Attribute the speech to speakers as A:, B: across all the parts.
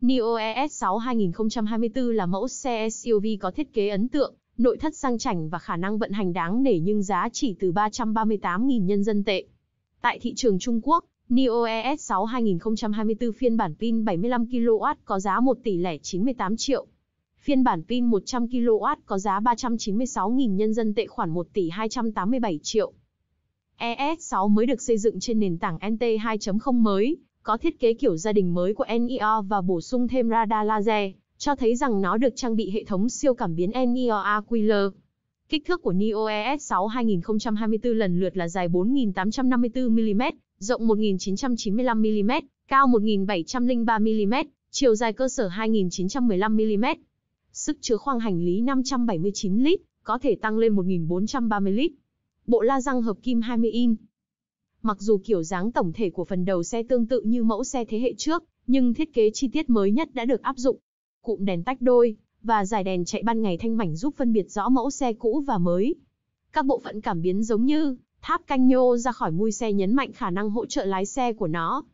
A: Nio ES6 2024 là mẫu xe SUV có thiết kế ấn tượng, nội thất sang chảnh và khả năng vận hành đáng nể nhưng giá chỉ từ 338.000 nhân dân tệ. Tại thị trường Trung Quốc, Nio ES6 2024 phiên bản pin 75 kW có giá 1 tỷ lẻ 98 triệu. Phiên bản pin 100 kW có giá 396.000 nhân dân tệ khoảng 1 tỷ 287 triệu. ES6 mới được xây dựng trên nền tảng NT 2.0 mới, có thiết kế kiểu gia đình mới của NIO và bổ sung thêm radar laser, cho thấy rằng nó được trang bị hệ thống siêu cảm biến NIO Aquila. Kích thước của NIO ES6 2024 lần lượt là dài 4.854mm, rộng 1.995mm, cao 1.703mm, chiều dài cơ sở 2.915mm. Sức chứa khoang hành lý 579 lít, có thể tăng lên 1.430 lít bộ la răng hợp kim 20 in. Mặc dù kiểu dáng tổng thể của phần đầu xe tương tự như mẫu xe thế hệ trước, nhưng thiết kế chi tiết mới nhất đã được áp dụng. Cụm đèn tách đôi và dải đèn chạy ban ngày thanh mảnh giúp phân biệt rõ mẫu xe cũ và mới. Các bộ phận cảm biến giống như tháp canh nhô ra khỏi mui xe nhấn mạnh khả năng hỗ trợ lái xe của nó.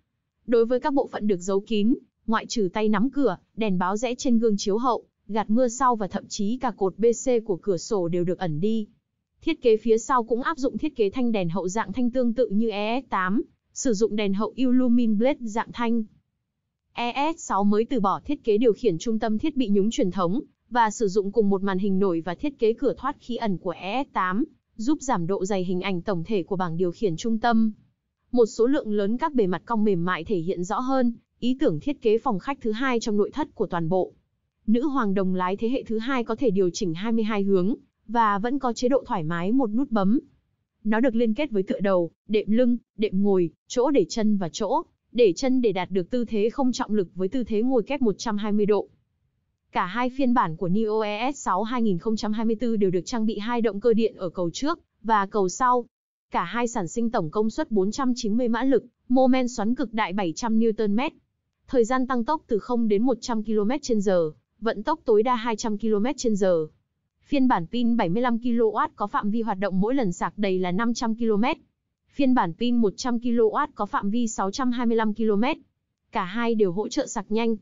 A: Đối với các bộ phận được giấu kín, ngoại trừ tay nắm cửa, đèn báo rẽ trên gương chiếu hậu, gạt mưa sau và thậm chí cả cột BC của cửa sổ đều được ẩn đi. Thiết kế phía sau cũng áp dụng thiết kế thanh đèn hậu dạng thanh tương tự như ES8, sử dụng đèn hậu Illumin Blade dạng thanh. ES6 mới từ bỏ thiết kế điều khiển trung tâm thiết bị nhúng truyền thống và sử dụng cùng một màn hình nổi và thiết kế cửa thoát khí ẩn của ES8, giúp giảm độ dày hình ảnh tổng thể của bảng điều khiển trung tâm. Một số lượng lớn các bề mặt cong mềm mại thể hiện rõ hơn ý tưởng thiết kế phòng khách thứ hai trong nội thất của toàn bộ. Nữ hoàng đồng lái thế hệ thứ hai có thể điều chỉnh 22 hướng, và vẫn có chế độ thoải mái một nút bấm. Nó được liên kết với tựa đầu, đệm lưng, đệm ngồi, chỗ để chân và chỗ để chân để đạt được tư thế không trọng lực với tư thế ngồi kép 120 độ. Cả hai phiên bản của Neo ES6 2024 đều được trang bị hai động cơ điện ở cầu trước và cầu sau. Cả hai sản sinh tổng công suất 490 mã lực, mô men xoắn cực đại 700 Nm. Thời gian tăng tốc từ 0 đến 100 km/h, vận tốc tối đa 200 km/h. Phiên bản pin 75 kW có phạm vi hoạt động mỗi lần sạc đầy là 500 km. Phiên bản pin 100 kW có phạm vi 625 km. Cả hai đều hỗ trợ sạc nhanh.